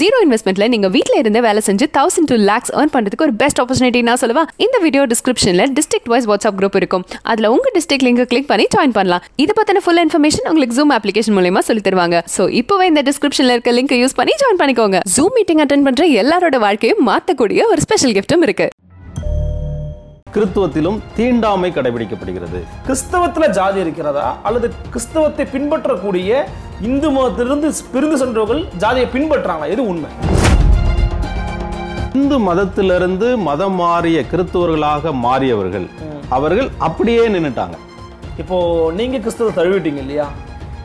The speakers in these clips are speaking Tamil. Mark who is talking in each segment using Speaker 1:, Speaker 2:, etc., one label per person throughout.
Speaker 1: ஜீரோ இன்வெஸ்ட்மெண்ட்ல நீங்க வீட்ல இருந்து வேலை செஞ்சு தௌசண்ட் டூ லேக்ஸ் ஏர்ன் பண்றதுக்கு ஒரு பெஸ்ட் ஆப்பர்ச்சுனிட்டி நான் சொல்லுவா இந்த வீடியோ டிஸ்கிரிப்ஷன்ல டிஸ்ட்ரிக்ட் வைஸ் வாட்ஸ்அப் குரூப் இருக்கும் அதுல உங்க டிஸ்ட்ரிக்ட் லிங்க் கிளிக் பண்ணி ஜாயின் பண்ணலாம் இது பத்தின ஃபுல் இன்ஃபர்மேஷன் உங்களுக்கு ஜூம் அப்ளிகேஷன் மூலயமா சொல்லி தருவாங்க சோ இப்பவே இந்த டிஸ்கிரிப்ஷன்ல இருக்க லிங்க் யூஸ் பண்ணி ஜாயின் பண்ணிக்கோங்க
Speaker 2: ஜூம் மீட்டிங் அட்டன் பண்ற எல்லாரோட வாழ்க்கையும் மாத்தக்கூடிய ஒரு ஸ்பெஷல் கிஃப்ட்டும் இருக்கு கிறித்துவத்திலும் தீண்டாமை கடைபிடிக்கப்படுகிறது
Speaker 1: கிறிஸ்தவத்தில்
Speaker 2: ஜாதி இருக்கிறதா அல்லது
Speaker 1: கிறிஸ்தவத்தை பின்பற்றக்கூடிய இந்து மதத்திலிருந்து பிரிந்து சென்றவர்கள் ஜாதியை பின்பற்றாங்களா எது உண்மை
Speaker 2: இந்து மதத்திலிருந்து மதம் மாறிய கிறிஸ்தவர்களாக மாறியவர்கள் அவர்கள் அப்படியே நின்றுட்டாங்க
Speaker 1: இப்போ நீங்க கிறிஸ்தவ தழுவிட்டீங்க இல்லையா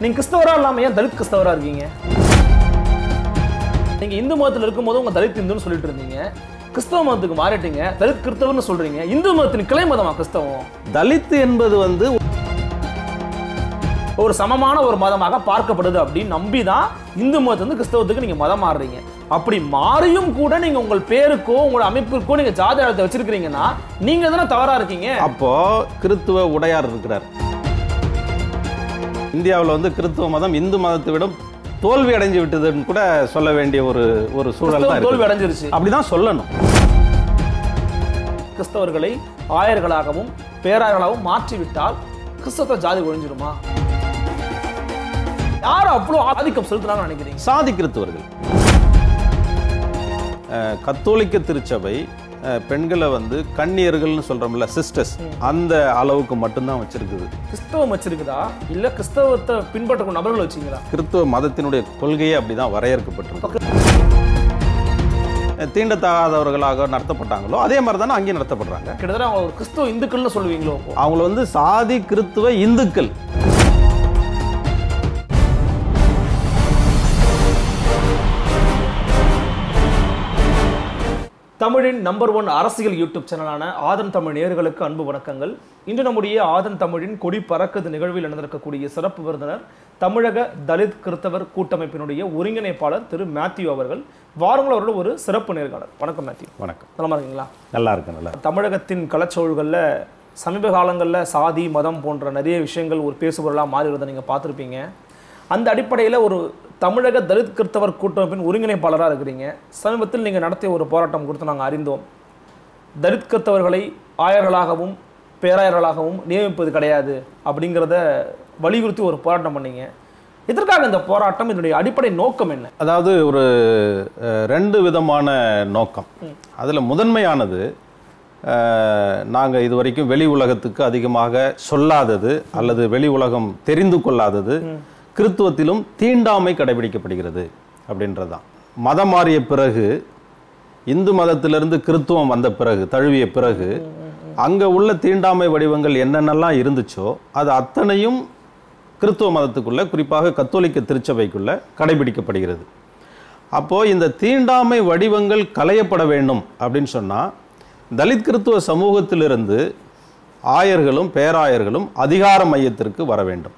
Speaker 1: நீங்க கிறிஸ்தவரா இல்லாம ஏன் தலித் கிறிஸ்தவரா இருக்கீங்க நீங்க இந்து மதத்தில் இருக்கும்போது உங்க தலித் இந்துன்னு சொல்லிட்டு இருந்தீங்க கிறிஸ்தவ மதத்துக்கு மாறிட்டீங்க தலித் கிறிஸ்தவன்னு சொல்றீங்க இந்து மதத்தின் கிளை மதமா கிறிஸ்தவம்
Speaker 2: தலித் என்பது வந்து
Speaker 1: ஒரு சமமான ஒரு மதமாக பார்க்கப்படுது அப்படின்னு நம்பி தான் இந்து மதத்தை வந்து கிறிஸ்தவத்துக்கு நீங்கள் மதம் மாறுறீங்க அப்படி மாறியும் கூட நீங்கள் உங்கள் பேருக்கோ உங்கள் அமைப்பிற்கோ நீங்கள் ஜாதி அழகத்தை வச்சிருக்கிறீங்கன்னா நீங்கள் தானே தவறாக இருக்கீங்க
Speaker 2: அப்போ கிறிஸ்துவ உடையார் இருக்கிறார் இந்தியாவில் வந்து கிறிஸ்துவ மதம் இந்து மதத்தை விட தோல்வி அடைஞ்சு விட்டதுன்னு கூட சொல்ல வேண்டிய ஒரு ஒரு சூழல் தான் தோல்வி அடைஞ்சிருச்சு அப்படிதான் சொல்லணும்
Speaker 1: கிறிஸ்தவர்களை ஆயர்களாகவும் பேராயர்களாகவும் மாற்றிவிட்டால் கிறிஸ்தவ ஜாதி ஒழிஞ்சிருமா யார் அவ்வளோ ஆதிக்கம் செலுத்துறாங்கன்னு நினைக்கிறீங்க
Speaker 2: சாதி கிறிஸ்தவர்கள் கத்தோலிக்க திருச்சபை பெண்களை வந்து கண்ணியர்கள்னு சொல்கிறோம்ல சிஸ்டர்ஸ் அந்த அளவுக்கு மட்டும்தான் வச்சிருக்குது
Speaker 1: கிறிஸ்தவம் வச்சிருக்குதா இல்லை கிறிஸ்தவத்தை பின்பற்றக்கூடிய நபர்கள் வச்சுங்களா
Speaker 2: கிறிஸ்தவ மதத்தினுடைய கொள்கையே அப்படி தான் வரையறுக்கப்பட்டிருக்கு தீண்டத்தகாதவர்களாக நடத்தப்பட்டாங்களோ அதே மாதிரி தானே அங்கேயும் நடத்தப்படுறாங்க கிட்டத்தட்ட அவங்க கிறிஸ்தவ இந்துக்கள்னு சொல்லுவீங்களோ அவங்கள வந்து சாதி கிறித்துவ இந்துக்கள்
Speaker 1: தமிழின் நம்பர் ஒன் அரசியல் யூடியூப் சேனலான ஆதன் தமிழ் நேர்களுக்கு அன்பு வணக்கங்கள் இன்று நம்முடைய ஆதன் தமிழின் கொடி பறக்குது நிகழ்வில் நடந்திருக்கக்கூடிய சிறப்பு விருந்தினர் தமிழக தலித் கிறித்தவர் கூட்டமைப்பினுடைய ஒருங்கிணைப்பாளர் திரு மேத்யூ அவர்கள் வாரங்கள் அவரோட ஒரு சிறப்பு நேர்காணல் வணக்கம் மேத்யூ வணக்கம் நல்லா இருக்கீங்களா நல்லா இருக்கு நல்லா தமிழகத்தின் கலச்சொல்களில் சமீப காலங்களில் சாதி மதம் போன்ற நிறைய விஷயங்கள் ஒரு பேசுபொருளாக மாறி வரதை நீங்கள் பார்த்துருப்பீங்க அந்த அடிப்படையில் ஒரு தமிழக தலித் கிறித்தவர் கூட்டமைப்பின் ஒருங்கிணைப்பாளராக இருக்கிறீங்க சமீபத்தில் நீங்கள் நடத்திய ஒரு போராட்டம் கொடுத்து நாங்கள் அறிந்தோம் தலித் கிறித்தவர்களை ஆயர்களாகவும் பேராயர்களாகவும் நியமிப்பது கிடையாது அப்படிங்கிறத வலியுறுத்தி ஒரு போராட்டம் பண்ணீங்க இதற்காக இந்த போராட்டம் இதனுடைய அடிப்படை நோக்கம் என்ன
Speaker 2: அதாவது ஒரு ரெண்டு விதமான நோக்கம் அதில் முதன்மையானது நாங்கள் இது வரைக்கும் வெளி உலகத்துக்கு அதிகமாக சொல்லாதது அல்லது வெளி உலகம் தெரிந்து கொள்ளாதது கிறித்துவத்திலும் தீண்டாமை கடைபிடிக்கப்படுகிறது அப்படின்றது தான் மதம் மாறிய பிறகு இந்து மதத்திலிருந்து கிறித்துவம் வந்த பிறகு தழுவிய பிறகு அங்கே உள்ள தீண்டாமை வடிவங்கள் என்னென்னலாம் இருந்துச்சோ அது அத்தனையும் கிறித்துவ மதத்துக்குள்ளே குறிப்பாக கத்தோலிக்க திருச்சபைக்குள்ளே கடைபிடிக்கப்படுகிறது அப்போது இந்த தீண்டாமை வடிவங்கள் களையப்பட வேண்டும் அப்படின்னு சொன்னால் தலித் கிறித்துவ சமூகத்திலிருந்து ஆயர்களும் பேராயர்களும் அதிகார மையத்திற்கு வர வேண்டும்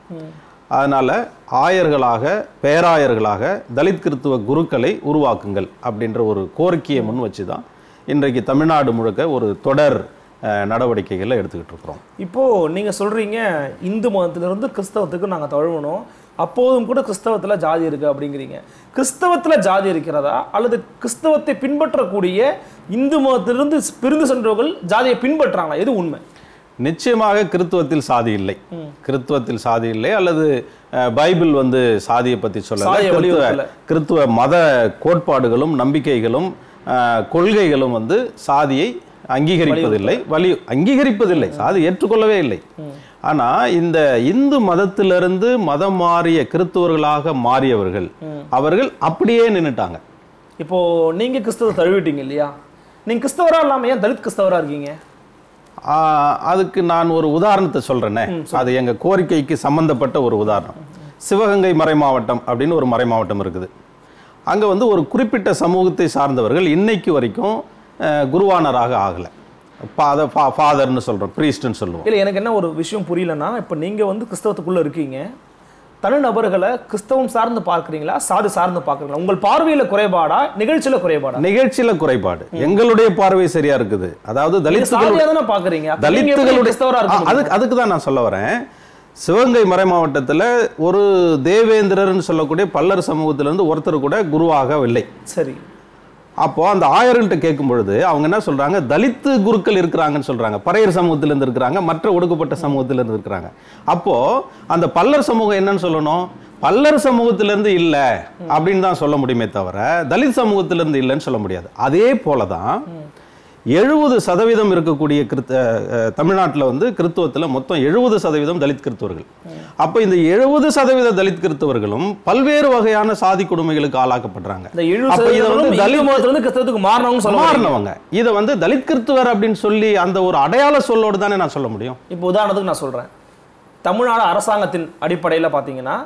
Speaker 2: அதனால் ஆயர்களாக பேராயர்களாக தலித் கிறித்துவ குருக்களை உருவாக்குங்கள் அப்படின்ற ஒரு கோரிக்கையை முன் வச்சு தான் இன்றைக்கு தமிழ்நாடு முழுக்க ஒரு தொடர் நடவடிக்கைகளை எடுத்துக்கிட்டு இருக்கிறோம்
Speaker 1: இப்போது நீங்கள் சொல்கிறீங்க இந்து மதத்திலிருந்து கிறிஸ்தவத்துக்கு நாங்கள் தழுவணும் அப்போதும் கூட கிறிஸ்தவத்தில் ஜாதி இருக்குது அப்படிங்கிறீங்க கிறிஸ்தவத்தில் ஜாதி இருக்கிறதா
Speaker 2: அல்லது கிறிஸ்தவத்தை பின்பற்றக்கூடிய
Speaker 1: இந்து மதத்திலிருந்து பிரிந்து சென்றவர்கள் ஜாதியை
Speaker 2: பின்பற்றாங்களா எது உண்மை நிச்சயமாக கிறித்துவத்தில் சாதி இல்லை கிறித்துவத்தில் சாதி இல்லை அல்லது பைபிள் வந்து சாதியை பற்றி சொல்லலை கிறித்துவ மத கோட்பாடுகளும் நம்பிக்கைகளும் கொள்கைகளும் வந்து சாதியை அங்கீகரிப்பதில்லை வலி அங்கீகரிப்பதில்லை சாதி ஏற்றுக்கொள்ளவே இல்லை ஆனால் இந்த இந்து மதத்திலிருந்து மதம் மாறிய கிறித்துவர்களாக மாறியவர்கள் அவர்கள் அப்படியே நின்றுட்டாங்க
Speaker 1: இப்போ நீங்க கிறிஸ்தவ தழுவிட்டீங்க இல்லையா நீங்க கிறிஸ்தவரா இல்லாம ஏன் தலித் கிறிஸ்தவரா இருக்கீங்க
Speaker 2: அதுக்கு நான் ஒரு உதாரணத்தை சொல்கிறேனே அது எங்கள் கோரிக்கைக்கு சம்மந்தப்பட்ட ஒரு உதாரணம் சிவகங்கை மறை மாவட்டம் அப்படின்னு ஒரு மறை மாவட்டம் இருக்குது அங்கே வந்து ஒரு குறிப்பிட்ட சமூகத்தை சார்ந்தவர்கள் இன்னைக்கு வரைக்கும் குருவானராக ஆகலை ஃபாதர் ஃபாதர்னு சொல்கிறோம் ப்ரீஸ்ட்னு சொல்லுவோம்
Speaker 1: இல்லை எனக்கு என்ன ஒரு விஷயம் புரியலன்னா இப்போ நீங்கள் வந்து கிறிஸ்தவத்துக்குள்ளே இருக்கீங்க தனிநபர்களை கிறிஸ்தவம் சார்ந்து பார்க்குறீங்களா சாது சார்ந்து பார்க்குறீங்களா உங்கள் பார்வையில் குறைபாடா
Speaker 2: நிகழ்ச்சியில் குறைபாடா நிகழ்ச்சியில் குறைபாடு எங்களுடைய பார்வை சரியா இருக்குது அதாவது தலித்துகள்
Speaker 1: பார்க்குறீங்க தலித்துகளுடைய அதுக்கு
Speaker 2: அதுக்கு தான் நான் சொல்ல வரேன் சிவகங்கை மறை மாவட்டத்தில் ஒரு தேவேந்திரர்னு சொல்லக்கூடிய பல்லர் சமூகத்திலிருந்து ஒருத்தர் கூட குருவாகவில்லை சரி அப்போ அந்த ஆயர்கிட்ட கேட்கும் பொழுது அவங்க என்ன சொல்றாங்க தலித்து குருக்கள் இருக்கிறாங்கன்னு சொல்றாங்க பறையர் சமூகத்திலேருந்து இருக்கிறாங்க மற்ற ஒடுக்கப்பட்ட இருந்து இருக்கிறாங்க அப்போ அந்த பல்லர் சமூகம் என்னன்னு சொல்லணும் பல்லர் இருந்து இல்லை அப்படின்னு தான் சொல்ல முடியுமே தவிர தலித் இருந்து இல்லைன்னு சொல்ல முடியாது அதே போலதான் எழுபது சதவீதம் இருக்கக்கூடிய கிறித்த தமிழ்நாட்டில் வந்து கிறித்துவத்தில் மொத்தம் எழுபது சதவீதம் தலித் கிறித்தவர்கள் அப்போ இந்த எழுபது சதவீத தலித் கிறித்தவர்களும் பல்வேறு வகையான சாதி கொடுமைகளுக்கு ஆளாக்கப்படுறாங்க மாறினவங்க இதை வந்து தலித் கிறித்துவர் அப்படின்னு சொல்லி அந்த ஒரு அடையாள சொல்லோடு தானே நான் சொல்ல முடியும்
Speaker 1: இப்போ உதாரணத்துக்கு நான் சொல்கிறேன் தமிழ்நாடு அரசாங்கத்தின் அடிப்படையில் பார்த்தீங்கன்னா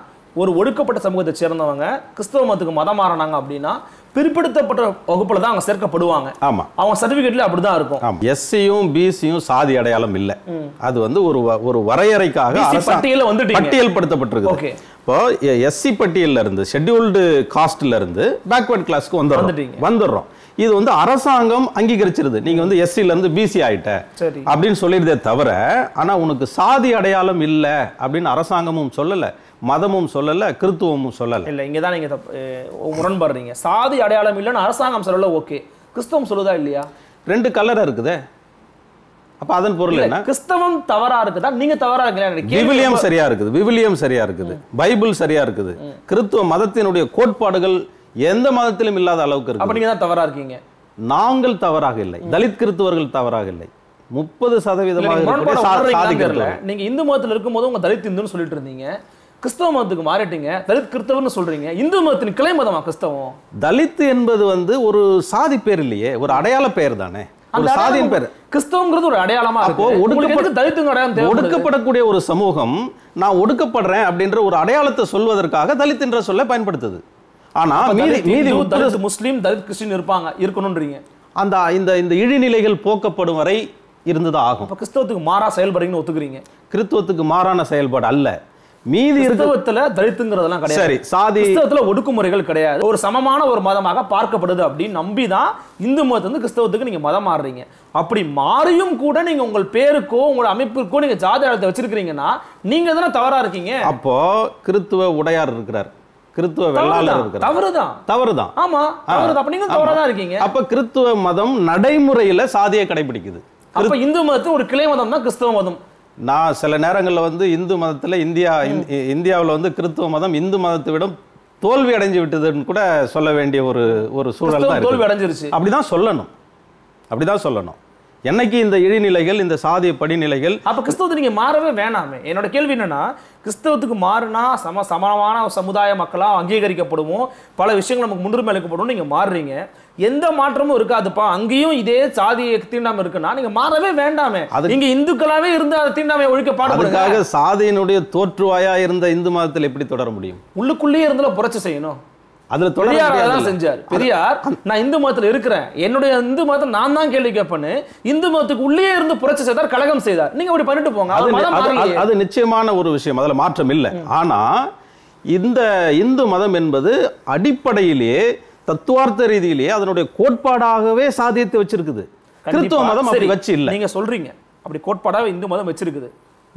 Speaker 1: ஒரு ஒடுக்கப்பட்ட சமூகத்தை சேர்ந்தவங்க கிறிஸ்தவ மதத்துக்கு மதம் மாறினாங்க அப்படின்னா
Speaker 2: பிற்படுத்தப்பட்ட வகுப்புல தான் அவங்க சேர்க்கப்படுவாங்க ஆமா அவங்க சர்டிபிகேட்ல அப்படிதான் இருக்கும் எஸ்சியும் பிசியும் சாதி அடையாளம் இல்ல அது வந்து ஒரு ஒரு வரையறைக்காக பட்டியல வந்து பட்டியல் படுத்தப்பட்டிருக்கு இப்போ எஸ்சி பட்டியல்ல இருந்து ஷெட்யூல்டு காஸ்ட்ல இருந்து பேக்வர்ட் கிளாஸ்க்கு வந்துடுறோம் வந்துடுறோம் இது வந்து அரசாங்கம் அங்கீகரிச்சிருது நீங்க வந்து எஸ்சில இருந்து பிசி ஆயிட்ட அப்படின்னு சொல்லிடுதே தவிர ஆனா உனக்கு சாதி அடையாளம் இல்லை அப்படின்னு அரசாங்கமும் சொல்லலை மதமும் சொல்லலை கிறித்துவமும் சொல்லலை
Speaker 1: இல்லை இங்கே தான் நீங்கள் முரண்படுறீங்க சாதி அடையாளம் இல்லைன்னு அரசாங்கம் சொல்லல ஓகே கிறிஸ்தவம் சொல்லுதா இல்லையா ரெண்டு கலராக இருக்குதே அப்ப அதன் பொருள் என்ன கிறிஸ்தவம் தவறா இருக்குதா நீங்க தவறா இருக்கீங்களா விவிலியம் சரியா
Speaker 2: இருக்குது விவிலியம் சரியா இருக்குது பைபிள் சரியா இருக்குது கிறிஸ்தவ மதத்தினுடைய கோட்பாடுகள் எந்த மதத்திலும் இல்லாத அளவுக்கு இருக்கு நீங்க
Speaker 1: தான் தவறா இருக்கீங்க
Speaker 2: நாங்கள் தவறாக இல்லை தலித் கிறிஸ்தவர்கள் தவறாக இல்லை முப்பது சதவீதமாக
Speaker 1: நீங்க இந்து மதத்தில் இருக்கும் போது உங்க தலித் இந்துன்னு சொல்லிட்டு இருந்தீங்க கிறிஸ்தவ மதத்துக்கு மாறிட்டீங்க தலித் கிறிஸ்தவர்னு சொல்றீங்க இந்து மதத்தின் கிளை மதமா கிறிஸ்தவம்
Speaker 2: தலித் என்பது வந்து ஒரு சாதி பேர் இல்லையே ஒரு அடையாள பெயர் தானே அந்த சாதியின் பேர்
Speaker 1: கிறிஸ்தவங்கிறது ஒரு அடையாளமா அப்போ ஒடுக்கப்பட்ட தலித்துங்க ஒடுக்கப்படக்கூடிய
Speaker 2: ஒரு சமூகம் நான் ஒடுக்கப்படுறேன் அப்படின்ற ஒரு அடையாளத்தை சொல்வதற்காக தலித் என்ற சொல்ல பயன்படுத்துது ஆனா மீதி மீதி தலித் முஸ்லீம் தலித் கிறிஸ்டின் இருப்பாங்க இருக்கணும்ன்றீங்க அந்த இந்த இந்த இழிநிலைகள் போக்கப்படும் வரை இருந்துதான் ஆகும் கிறிஸ்தவத்துக்கு மாறா செயல்படுறீங்கன்னு ஒத்துக்கிறீங்க கிறிஸ்தவத்துக்கு மாறான செயல்பாடு அல்ல மீதி கிறிஸ்தவத்துல
Speaker 1: தலித்துங்கிறதெல்லாம் கிடையாது சரி சாதி கிறிஸ்தவத்துல ஒடுக்குமுறைகள் கிடையாது ஒரு சமமான ஒரு மதமாக பார்க்கப்படுது அப்படின்னு நம்பி தான் இந்து மதத்துல வந்து கிறிஸ்தவத்துக்கு நீங்க மதம் மாறுறீங்க அப்படி மாறியும் கூட நீங்க உங்கள் பேருக்கோ உங்களோட அமைப்பிற்கோ நீங்க ஜாதி அடத்தை வச்சிருக்கிறீங்கன்னா நீங்க தானே தவறா இருக்கீங்க
Speaker 2: அப்போ கிறித்துவ உடையார் இருக்கிறார் கிறித்துவ வெள்ளாளர் இருக்கிறார் தவறுதான் தவறுதான் ஆமா தவறுதான் அப்ப நீங்க தவறா தான் இருக்கீங்க அப்ப கிறித்துவ மதம் நடைமுறையில சாதியை கடைபிடிக்குது அப்ப இந்து
Speaker 1: மதத்து ஒரு கிளை மதம் தான் கிறிஸ்தவ மதம்
Speaker 2: நான் சில நேரங்களில் வந்து இந்து மதத்தில் இந்தியா இந்தியாவில் வந்து கிறித்துவ மதம் இந்து மதத்தை விடம் தோல்வி அடைஞ்சு விட்டதுன்னு கூட சொல்ல வேண்டிய ஒரு ஒரு சூழல் தான் தோல்வி அடைஞ்சிருச்சு அப்படிதான் சொல்லணும் அப்படிதான் சொல்லணும் என்னைக்கு இந்த இழிநிலைகள் இந்த சாதிய படிநிலைகள்
Speaker 1: அப்போ கிறிஸ்தவத்தை நீங்கள் மாறவே வேணாமே என்னோட கேள்வி என்னன்னா கிறிஸ்தவத்துக்கு மாறினா சம சமமான சமுதாய மக்களாக அங்கீகரிக்கப்படுவோம் பல விஷயங்கள் நமக்கு முன்னுரிமை அளிக்கப்படும் நீங்கள் மாறுறீங்க எந்த மாற்றமும் இருக்காதுப்பா அங்கேயும் இதே சாதி தீண்டாம இருக்குன்னா நீங்க மாறவே வேண்டாமே அது நீங்க இந்துக்களாவே இருந்து அதை தீண்டாமை ஒழிக்க பாடுபடுறதுக்காக
Speaker 2: சாதியினுடைய தோற்றுவாயா இருந்த இந்து மதத்தில் எப்படி தொடர முடியும்
Speaker 1: உள்ளுக்குள்ளேயே இருந்தாலும் புரட்சி செய்யணும்
Speaker 2: அதுல பெரியார் செஞ்சார் பெரியார்
Speaker 1: நான் இந்து மதத்துல இருக்கிறேன் என்னுடைய இந்து மதத்தை நான் தான் கேள்வி கேட்பேன்னு இந்து மதத்துக்கு உள்ளே இருந்து புரட்சி செய்தார் கழகம் செய்தார் நீங்க அப்படி பண்ணிட்டு போங்க
Speaker 2: அது நிச்சயமான ஒரு விஷயம் அதுல மாற்றம் இல்லை ஆனா இந்த இந்து மதம் என்பது அடிப்படையிலேயே தத்துவார்த்த ரீதியிலேயே அதனுடைய கோட்பாடாகவே சாதித்து வச்சிருக்குது கிறிஸ்துவ மதம் அப்படி வச்சு இல்லை
Speaker 1: நீங்க சொல்றீங்க அப்படி கோட்பாடாக இந்து மதம் வச்சிருக்குது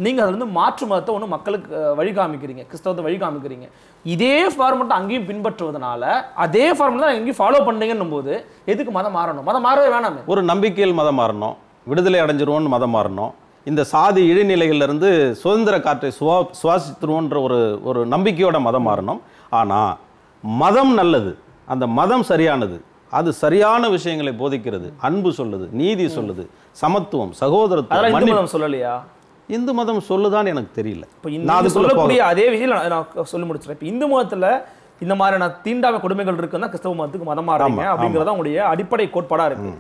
Speaker 1: நீங்கள் அதில் வந்து மாற்று மதத்தை ஒன்று மக்களுக்கு வழி காமிக்கிறீங்க கிறிஸ்தவத்தை வழி காமிக்கிறீங்க இதே ஃபார்மட்டை அங்கேயும் பின்பற்றுவதனால அதே ஃபார்மெட் தான் எங்கேயும் ஃபாலோ பண்ணுங்கன்னும் போது எதுக்கு மதம் மாறணும் மதம் மாறவே வேணாமே
Speaker 2: ஒரு நம்பிக்கையில் மதம் மாறணும் விடுதலை அடைஞ்சிருவோம்னு மதம் மாறணும் இந்த சாதி இடைநிலைகளிலிருந்து சுதந்திர காற்றை சுவா சுவாசித்துருவோன்ற ஒரு ஒரு நம்பிக்கையோட மதம் மாறணும் ஆனால் மதம் நல்லது அந்த மதம் சரியானது அது சரியான விஷயங்களை போதிக்கிறது அன்பு சொல்லுது நீதி சொல்லுது சமத்துவம் சகோதரத்துவம் சொல்லலையா இந்து மதம் சொல்லுதான்னு எனக்கு தெரியல இப்போ சொல்லக்கூடிய
Speaker 1: அதே விஷயம் நான் சொல்லி முடிச்சிடறேன் இப்போ இந்து மதத்தில் இந்த மாதிரியான தீண்டாம கொடுமைகள் இருக்குன்னா கிறிஸ்தவ மதத்துக்கு மதம் மாறாங்க அப்படிங்கிறத உங்களுடைய அடிப்படை கோட்பாடாக இருக்கு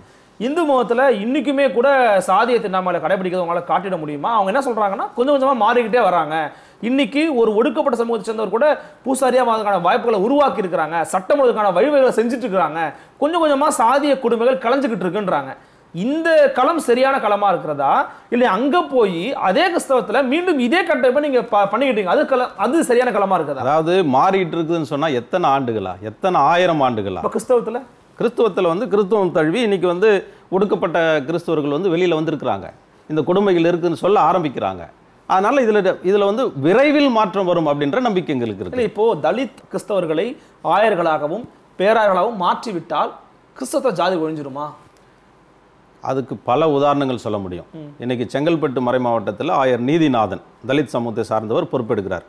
Speaker 1: இந்து மதத்தில் இன்னைக்குமே கூட சாதிய திண்டாமலை கடைபிடிக்கிறது அவங்களால காட்டிட முடியுமா அவங்க என்ன சொல்கிறாங்கன்னா கொஞ்சம் கொஞ்சமாக மாறிக்கிட்டே வராங்க இன்னைக்கு ஒரு ஒடுக்கப்பட்ட சமூகத்தை சேர்ந்தவர் கூட பூசாரியாக மாதத்துக்கான வாய்ப்புகளை உருவாக்கி இருக்கிறாங்க சட்டம் அதுக்கான வழிவகைகளை செஞ்சுட்டு இருக்கிறாங்க கொஞ்சம் கொஞ்சமாக சாதிய கொடுமைகள் கலைஞ்சிக்கிட்டு இருக்குன்றாங்க இந்த களம் சரியான களமாக இருக்கிறதா இல்லை அங்கே போய் அதே கிறிஸ்தவத்தில் மீண்டும் இதே கட்டமைப்பை நீங்கள் பண்ணிக்கிட்டீங்க அது களம் அது சரியான
Speaker 2: களமாக இருக்கிறதா அதாவது மாறிட்டு இருக்குதுன்னு சொன்னால் எத்தனை ஆண்டுகளா எத்தனை ஆயிரம் ஆண்டுகளா கிறிஸ்தவத்தில் கிறிஸ்தவத்தில் வந்து கிறிஸ்தவம் தழுவி இன்றைக்கி வந்து ஒடுக்கப்பட்ட கிறிஸ்தவர்கள் வந்து வெளியில் வந்திருக்கிறாங்க இந்த கொடுமைகள் இருக்குதுன்னு சொல்ல ஆரம்பிக்கிறாங்க அதனால இதில் இதில் வந்து விரைவில் மாற்றம் வரும் அப்படின்ற நம்பிக்கை எங்களுக்கு இருக்குது இப்போது தலித் கிறிஸ்தவர்களை ஆயர்களாகவும் பேராயர்களாகவும் மாற்றிவிட்டால்
Speaker 1: கிறிஸ்தவ ஜாதி ஒழிஞ்சிருமா
Speaker 2: அதுக்கு பல உதாரணங்கள் சொல்ல முடியும் இன்னைக்கு செங்கல்பட்டு மறை மாவட்டத்தில் ஆயர் நீதிநாதன் தலித் சமூகத்தை சார்ந்தவர் பொறுப்பெடுக்கிறார்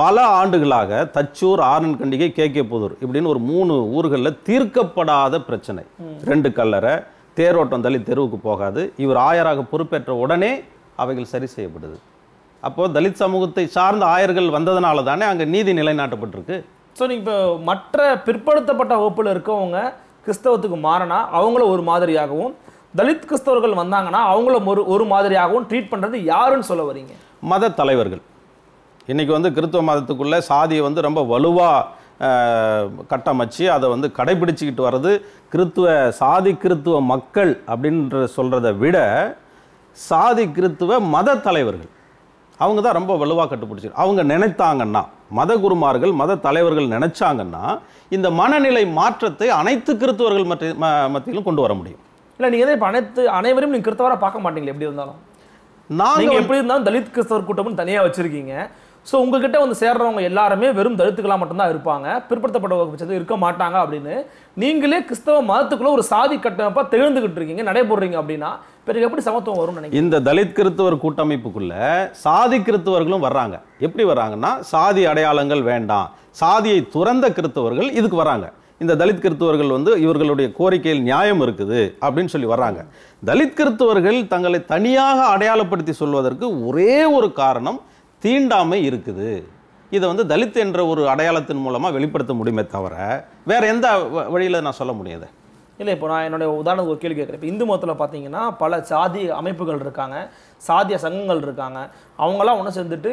Speaker 2: பல ஆண்டுகளாக தச்சூர் ஆரன் கண்டிகை கே கே புதூர் இப்படின்னு ஒரு மூணு ஊர்களில் தீர்க்கப்படாத பிரச்சனை ரெண்டு கல்லறை தேரோட்டம் தலித் தெருவுக்கு போகாது இவர் ஆயராக பொறுப்பேற்ற உடனே அவைகள் சரி செய்யப்படுது அப்போது தலித் சமூகத்தை சார்ந்த ஆயர்கள் வந்ததுனால தானே அங்கே நீதி நிலைநாட்டப்பட்டிருக்கு ஸோ நீங்கள் இப்போ மற்ற பிற்படுத்தப்பட்ட வகுப்பில் இருக்கவங்க
Speaker 1: கிறிஸ்தவத்துக்கு மாறினா அவங்கள ஒரு மாதிரியாகவும் தலித் கிறிஸ்தவர்கள் வந்தாங்கன்னா அவங்கள ஒரு ஒரு மாதிரியாகவும் ட்ரீட் பண்ணுறது யாருன்னு சொல்ல வரீங்க
Speaker 2: மத தலைவர்கள் இன்றைக்கி வந்து கிறித்துவ மதத்துக்குள்ளே சாதியை வந்து ரொம்ப வலுவாக கட்டமைச்சு அதை வந்து கடைபிடிச்சிக்கிட்டு வர்றது கிறித்துவ சாதி கிறித்துவ மக்கள் அப்படின்ற சொல்கிறத விட சாதி கிறித்துவ மத தலைவர்கள் அவங்க தான் ரொம்ப வலுவாக கட்டுப்பிடிச்சி அவங்க நினைத்தாங்கன்னா மத குருமார்கள் மத தலைவர்கள் நினைச்சாங்கன்னா இந்த மனநிலை மாற்றத்தை அனைத்து கிறித்துவர்கள் மத்தியிலும் கொண்டு வர முடியும்
Speaker 1: இல்லை நீங்கள் தான் இப்போ அனைத்து அனைவரும் நீங்கள் கிறிஸ்தவராக பார்க்க மாட்டீங்களா எப்படி இருந்தாலும் நீங்கள் எப்படி இருந்தாலும் தலித் கிறிஸ்தவர் கூட்டம்னு தனியாக வச்சுருக்கீங்க ஸோ உங்ககிட்ட வந்து சேர்றவங்க எல்லாருமே வெறும் தலித்துக்களாக மட்டும்தான் இருப்பாங்க பிற்படுத்தப்பட்ட பட்சத்தில் இருக்க மாட்டாங்க அப்படின்னு நீங்களே கிறிஸ்தவ மதத்துக்குள்ளே ஒரு சாதி கட்டமைப்பாக தெரிந்துகிட்டு இருக்கீங்க நடைபெறீங்க அப்படின்னா பிறகு எப்படி சமத்துவம் வரும்னு
Speaker 2: நினைக்கிறேன் இந்த தலித் கிறிஸ்தவர் கூட்டமைப்புக்குள்ள சாதி கிறித்தவர்களும் வர்றாங்க எப்படி வர்றாங்கன்னா சாதி அடையாளங்கள் வேண்டாம் சாதியை துறந்த கிறிஸ்தவர்கள் இதுக்கு வராங்க இந்த தலித் கிறித்துவர்கள் வந்து இவர்களுடைய கோரிக்கையில் நியாயம் இருக்குது அப்படின்னு சொல்லி வர்றாங்க தலித் கிறித்துவர்கள் தங்களை தனியாக அடையாளப்படுத்தி சொல்வதற்கு ஒரே ஒரு காரணம் தீண்டாமை இருக்குது இதை வந்து தலித் என்ற ஒரு அடையாளத்தின் மூலமாக வெளிப்படுத்த முடியுமே தவிர வேறு எந்த வழியில் நான் சொல்ல முடியாது
Speaker 1: இல்லை இப்போ நான் என்னுடைய உதாரணத்துக்கு ஒரு கேள்வி கேட்குறேன் இப்போ இந்து மதத்தில் பார்த்தீங்கன்னா பல சாதி அமைப்புகள் இருக்காங்க சாதிய சங்கங்கள் இருக்காங்க அவங்களாம் ஒன்று சேர்ந்துட்டு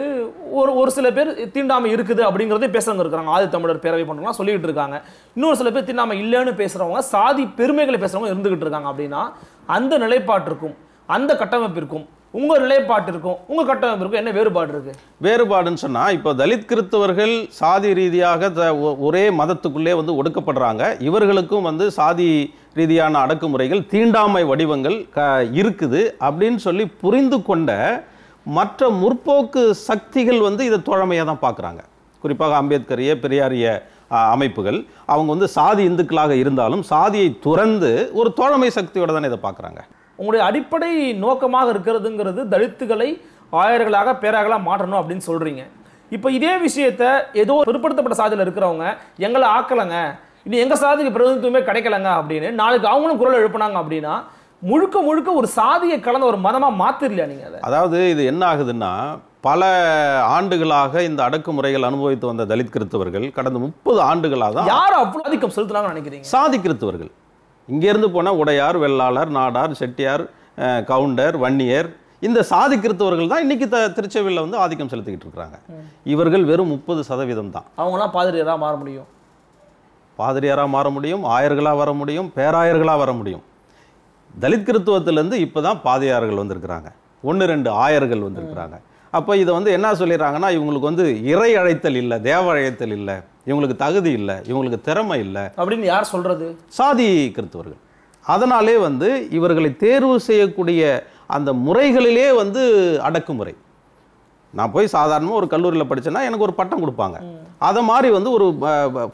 Speaker 1: ஒரு ஒரு சில பேர் தீண்டாமல் இருக்குது அப்படிங்கிறதே பேசுகிறவங்க இருக்கிறாங்க ஆதி தமிழர் பேரவை பண்ணுறவங்களாம் சொல்லிகிட்டு இருக்காங்க இன்னொரு சில பேர் தீண்டாமல் இல்லைன்னு பேசுகிறவங்க சாதி பெருமைகளை பேசுகிறவங்க இருந்துகிட்டு இருக்காங்க அப்படின்னா அந்த நிலைப்பாட்டிற்கும் அந்த கட்டமைப்பிற்கும் உங்கள் நிலைப்பாட்டு இருக்கும் உங்கள் கட்டமைப்பு இருக்கும் என்ன வேறுபாடு இருக்குது
Speaker 2: வேறுபாடுன்னு சொன்னால் இப்போ தலித் கிறிஸ்தவர்கள் சாதி ரீதியாக ஒரே மதத்துக்குள்ளே வந்து ஒடுக்கப்படுறாங்க இவர்களுக்கும் வந்து சாதி ரீதியான அடக்குமுறைகள் தீண்டாமை வடிவங்கள் க இருக்குது அப்படின்னு சொல்லி புரிந்து கொண்ட மற்ற முற்போக்கு சக்திகள் வந்து இதை தோழமையாக தான் பார்க்குறாங்க குறிப்பாக அம்பேத்கரிய பெரியாரிய அமைப்புகள் அவங்க வந்து சாதி இந்துக்களாக இருந்தாலும் சாதியை துறந்து ஒரு தோழமை சக்தியோடு தானே இதை பார்க்குறாங்க
Speaker 1: உங்களுடைய அடிப்படை நோக்கமாக இருக்கிறதுங்கிறது தலித்துகளை ஆயர்களாக பேராகலாம் மாற்றணும் அப்படின்னு சொல்கிறீங்க இப்போ இதே விஷயத்த ஏதோ பிற்படுத்தப்பட்ட சாதியில் இருக்கிறவங்க எங்களை ஆக்கலைங்க இனி எங்கள் சாதிக்கு பிரதிநிதித்துவமே கிடைக்கலங்க அப்படின்னு நாளைக்கு அவங்களும் குரல் எழுப்பினாங்க அப்படின்னா முழுக்க முழுக்க ஒரு சாதியை கலந்த ஒரு மதமாக மாத்திரலையா நீங்கள் அதை
Speaker 2: அதாவது இது என்ன ஆகுதுன்னா பல ஆண்டுகளாக இந்த அடக்குமுறைகள் அனுபவித்து வந்த தலித் கிறித்தவர்கள் கடந்த முப்பது ஆண்டுகளாக தான் யார் அவ்வளோ ஆதிக்கம் செலுத்துனாங்கன்னு நினைக்கிறீங்க சாதி கிறித்தவர்கள் இங்கேருந்து போனால் உடையார் வெள்ளாளர் நாடார் செட்டியார் கவுண்டர் வன்னியர் இந்த சாதி கிறித்தவர்கள் தான் இன்னைக்கு த திருச்செவியில் வந்து ஆதிக்கம் செலுத்திக்கிட்டு இருக்கிறாங்க இவர்கள் வெறும் முப்பது சதவீதம் தான்
Speaker 1: அவங்களாம் பாதிரியாராக மாற முடியும்
Speaker 2: பாதிரியாராக மாற முடியும் ஆயர்களாக வர முடியும் பேராயர்களாக வர முடியும் தலித் கிறித்துவத்திலேருந்து இப்போ தான் பாதிரியார்கள் வந்திருக்கிறாங்க ஒன்று ரெண்டு ஆயர்கள் வந்திருக்கிறாங்க அப்போ இதை வந்து என்ன சொல்லிடுறாங்கன்னா இவங்களுக்கு வந்து இறை அழைத்தல் இல்லை தேவ அழைத்தல் இல்லை இவங்களுக்கு தகுதி இல்லை இவங்களுக்கு திறமை இல்லை அப்படின்னு யார் சொல்கிறது சாதி கிறித்தவர்கள் அதனாலே வந்து இவர்களை தேர்வு செய்யக்கூடிய அந்த முறைகளிலே வந்து அடக்குமுறை நான் போய் சாதாரணமாக ஒரு கல்லூரியில் படித்தேன்னா எனக்கு ஒரு பட்டம் கொடுப்பாங்க அதை மாதிரி வந்து ஒரு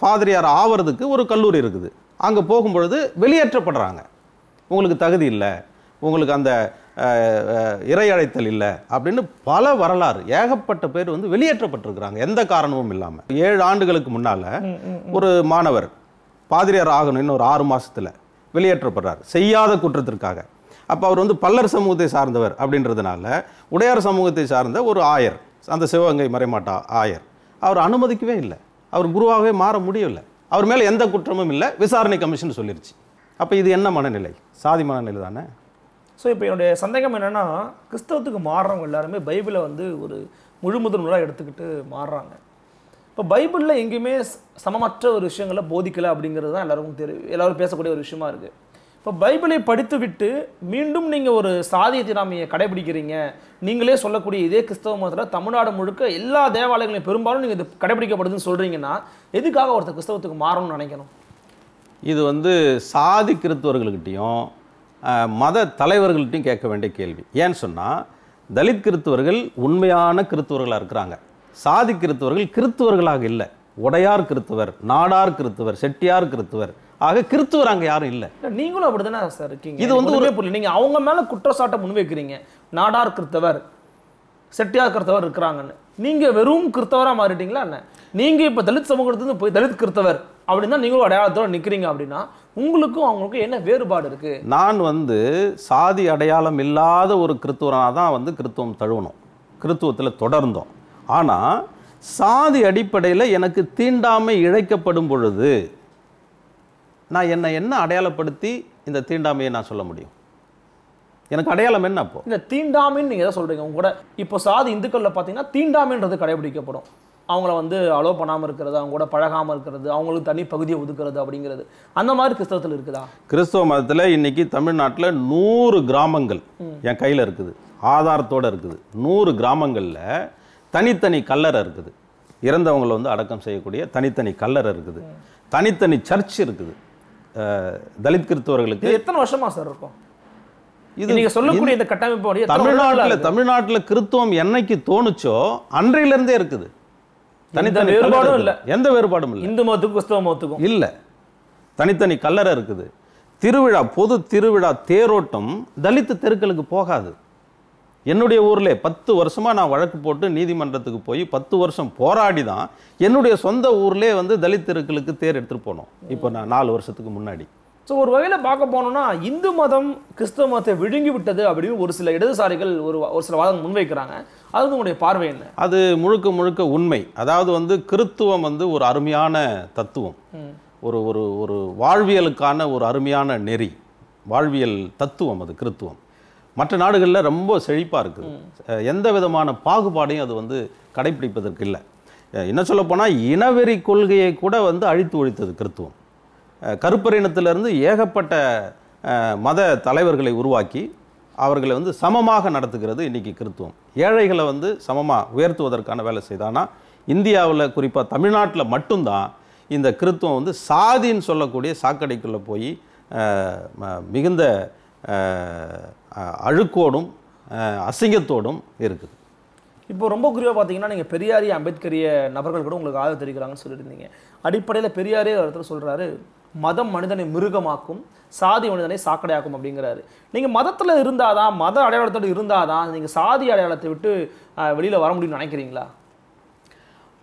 Speaker 2: ஃபாதரியார் ஆவறதுக்கு ஒரு கல்லூரி இருக்குது அங்கே போகும்பொழுது வெளியேற்றப்படுறாங்க உங்களுக்கு தகுதி இல்லை உங்களுக்கு அந்த இறையழைத்தல் இல்லை அப்படின்னு பல வரலாறு ஏகப்பட்ட பேர் வந்து வெளியேற்றப்பட்டிருக்கிறாங்க எந்த காரணமும் இல்லாமல் ஏழு ஆண்டுகளுக்கு முன்னால் ஒரு மாணவர் பாதிரியார் ஆகணும்னு ஒரு ஆறு மாதத்தில் வெளியேற்றப்படுறார் செய்யாத குற்றத்திற்காக அப்போ அவர் வந்து பல்லர் சமூகத்தை சார்ந்தவர் அப்படின்றதுனால உடையார் சமூகத்தை சார்ந்த ஒரு ஆயர் அந்த சிவகங்கை மறைமாட்டா ஆயர் அவர் அனுமதிக்கவே இல்லை அவர் குருவாகவே மாற முடியவில்லை அவர் மேலே எந்த குற்றமும் இல்லை விசாரணை கமிஷன் சொல்லிருச்சு அப்போ இது என்ன மனநிலை சாதி மனநிலை தானே
Speaker 1: ஸோ இப்போ என்னுடைய சந்தேகம் என்னென்னா கிறிஸ்தவத்துக்கு மாறுறவங்க எல்லாருமே பைபிளை வந்து ஒரு முழு எடுத்துக்கிட்டு மாறுறாங்க இப்போ பைபிளில் எங்கேயுமே சமமற்ற ஒரு விஷயங்களை போதிக்கலை அப்படிங்கிறது தான் எல்லாருக்கும் தெரியும் எல்லோரும் பேசக்கூடிய ஒரு விஷயமா இருக்குது இப்போ பைபிளை படித்து விட்டு மீண்டும் நீங்கள் ஒரு சாதிய திராமியை கடைபிடிக்கிறீங்க நீங்களே சொல்லக்கூடிய இதே கிறிஸ்தவ மதத்தில் தமிழ்நாடு முழுக்க எல்லா தேவாலயங்களையும் பெரும்பாலும் நீங்கள் இது கடைபிடிக்கப்படுதுன்னு சொல்கிறீங்கன்னா எதுக்காக ஒருத்தர் கிறிஸ்தவத்துக்கு மாறணும்னு நினைக்கணும்
Speaker 2: இது வந்து சாதி கிறித்தவர்கள்கிட்டையும் மத தலைவர்கள்ட்டையும் கேட்க வேண்டிய கேள்வி ஏன்னு சொன்னால் தலித் கிறித்துவர்கள் உண்மையான கிறித்துவர்களாக இருக்கிறாங்க சாதி கிறித்துவர்கள் கிறித்துவர்களாக இல்லை உடையார் கிறித்துவர் நாடார் கிறித்துவர் செட்டியார் கிறித்துவர் ஆக கிறித்துவர் அங்கே யாரும் இல்லை
Speaker 1: நீங்களும் அப்படி தானே சார் இருக்கீங்க இது வந்து ஒரே புள்ளி நீங்கள் அவங்க மேலே குற்றச்சாட்டை முன்வைக்கிறீங்க நாடார் கிறித்தவர் செட்டியார் கிறித்தவர் இருக்கிறாங்கன்னு நீங்கள் வெறும் கிறித்தவராக மாறிட்டீங்களா என்ன நீங்கள் இப்போ தலித் சமூகத்துலேருந்து போய் தலித் கிறித்தவர் அப்படின்னா நீங்களும் அடையாளத்தோடு நிற்கிறீங்க அப்படின்னா உங்களுக்கும் அவங்களுக்கும் என்ன வேறுபாடு இருக்குது
Speaker 2: நான் வந்து சாதி அடையாளம் இல்லாத ஒரு கிறித்துவனாக தான் வந்து கிறித்துவம் தழுவணும் கிறித்துவத்தில் தொடர்ந்தோம் ஆனால் சாதி அடிப்படையில் எனக்கு தீண்டாமை இழைக்கப்படும் பொழுது நான் என்னை என்ன அடையாளப்படுத்தி இந்த தீண்டாமையை நான் சொல்ல முடியும் எனக்கு அடையாளம் என்ன அப்போ இந்த தீண்டாமைன்னு
Speaker 1: நீங்கள் எதை சொல்கிறீங்க உங்க கூட இப்போ சாதி இந்துக்களில் பார்த்தீங்கன்னா தீண்டாமைன்றது கடைபிடிக்கப்படும் அவங்கள வந்து அலோ பண்ணாமல் இருக்கிறது அவங்க கூட பழகாமல் இருக்கிறது அவங்களுக்கு தனி பகுதியை ஒதுக்குறது அப்படிங்கிறது அந்த மாதிரி கிறிஸ்தவத்தில் இருக்குதா
Speaker 2: கிறிஸ்தவ மதத்தில் இன்றைக்கி தமிழ்நாட்டில் நூறு கிராமங்கள் என் கையில் இருக்குது ஆதாரத்தோடு இருக்குது நூறு கிராமங்களில் தனித்தனி கல்லறை இருக்குது இறந்தவங்களை வந்து அடக்கம் செய்யக்கூடிய தனித்தனி கல்லறை இருக்குது தனித்தனி சர்ச் இருக்குது தலித் கிறிஸ்தவர்களுக்கு
Speaker 1: எத்தனை வருஷமா சார் இருக்கும்
Speaker 2: இது நீங்க சொல்லக்கூடிய இந்த
Speaker 1: கட்டமைப்பு தமிழ்நாட்டில்
Speaker 2: தமிழ்நாட்டில் கிறித்துவம் என்னைக்கு தோணுச்சோ அன்றையிலிருந்தே இருக்குது
Speaker 1: தனித்தனி வேறுபாடும் இல்லை
Speaker 2: எந்த வேறுபாடும் இல்லை இந்து மதத்துக்கும் கிறிஸ்தவ மதத்துக்கும் இல்லை தனித்தனி கல்லறை இருக்குது திருவிழா பொது திருவிழா தேரோட்டம் தலித்து தெருக்களுக்கு போகாது என்னுடைய ஊரில் பத்து வருஷமாக நான் வழக்கு போட்டு நீதிமன்றத்துக்கு போய் பத்து வருஷம் போராடி தான் என்னுடைய சொந்த ஊர்லேயே வந்து தலித் தெருக்களுக்கு தேர் எடுத்துகிட்டு போனோம் இப்போ நான் நாலு வருஷத்துக்கு முன்னாடி
Speaker 1: ஸோ ஒரு வகையில் பார்க்க போனோம்னா இந்து மதம் கிறிஸ்தவ மதத்தை விழுங்கி விட்டது அப்படின்னு ஒரு சில இடதுசாரிகள் ஒரு ஒரு சில வாதம் முன்வைக்கிறாங்க அது உங்களுடைய பார்வை
Speaker 2: என்ன அது முழுக்க முழுக்க உண்மை அதாவது வந்து கிறித்துவம் வந்து ஒரு அருமையான தத்துவம் ஒரு ஒரு ஒரு வாழ்வியலுக்கான ஒரு அருமையான நெறி வாழ்வியல் தத்துவம் அது கிறித்துவம் மற்ற நாடுகளில் ரொம்ப செழிப்பாக இருக்குது எந்த விதமான பாகுபாடையும் அது வந்து கடைபிடிப்பதற்கு இல்லை என்ன சொல்ல போனால் இனவெறி கொள்கையை கூட வந்து அழித்து ஒழித்தது கிறித்துவம் கருப்பரினத்திலிருந்து ஏகப்பட்ட மத தலைவர்களை உருவாக்கி அவர்களை வந்து சமமாக நடத்துகிறது இன்றைக்கி கிறித்துவம் ஏழைகளை வந்து சமமாக உயர்த்துவதற்கான வேலை செய்தானா இந்தியாவில் குறிப்பாக தமிழ்நாட்டில் மட்டும்தான் இந்த கிறித்துவம் வந்து சாதின்னு சொல்லக்கூடிய சாக்கடைக்குள்ளே போய் மிகுந்த அழுக்கோடும் அசிங்கத்தோடும் இருக்குது
Speaker 1: இப்போ ரொம்ப குறிவாக பார்த்தீங்கன்னா நீங்கள் பெரியாரிய அம்பேத்கரிய நபர்கள் கூட உங்களுக்கு ஆதரவு தெரிவிக்கிறாங்கன்னு சொல்லியிருந்தீங்க அடிப்படையில் பெரியாரே ஒரு இடத்துல சொல்கிறாரு மதம் மனிதனை மிருகமாக்கும் சாதி மனிதனை சாக்கடையாக்கும் அப்படிங்கிறாரு நீங்கள் மதத்தில் இருந்தால் தான் மத அடையாளத்தோடு இருந்தால் தான் நீங்கள் சாதி அடையாளத்தை விட்டு வெளியில் வர முடியும்னு நினைக்கிறீங்களா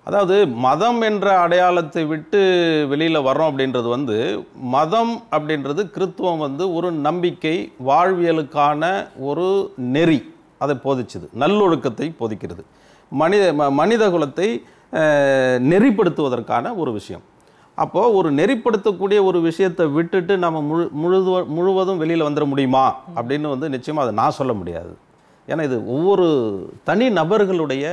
Speaker 2: அதாவது மதம் என்ற அடையாளத்தை விட்டு வெளியில் வரோம் அப்படின்றது வந்து மதம் அப்படின்றது கிறித்துவம் வந்து ஒரு நம்பிக்கை வாழ்வியலுக்கான ஒரு நெறி அதை போதிச்சுது நல்லொழுக்கத்தை போதிக்கிறது மனித மனித குலத்தை நெறிப்படுத்துவதற்கான ஒரு விஷயம் அப்போது ஒரு நெறிப்படுத்தக்கூடிய ஒரு விஷயத்தை விட்டுட்டு நம்ம முழு முழுது முழுவதும் வெளியில் வந்துட முடியுமா அப்படின்னு வந்து நிச்சயமாக அதை நான் சொல்ல முடியாது ஏன்னா இது ஒவ்வொரு தனி நபர்களுடைய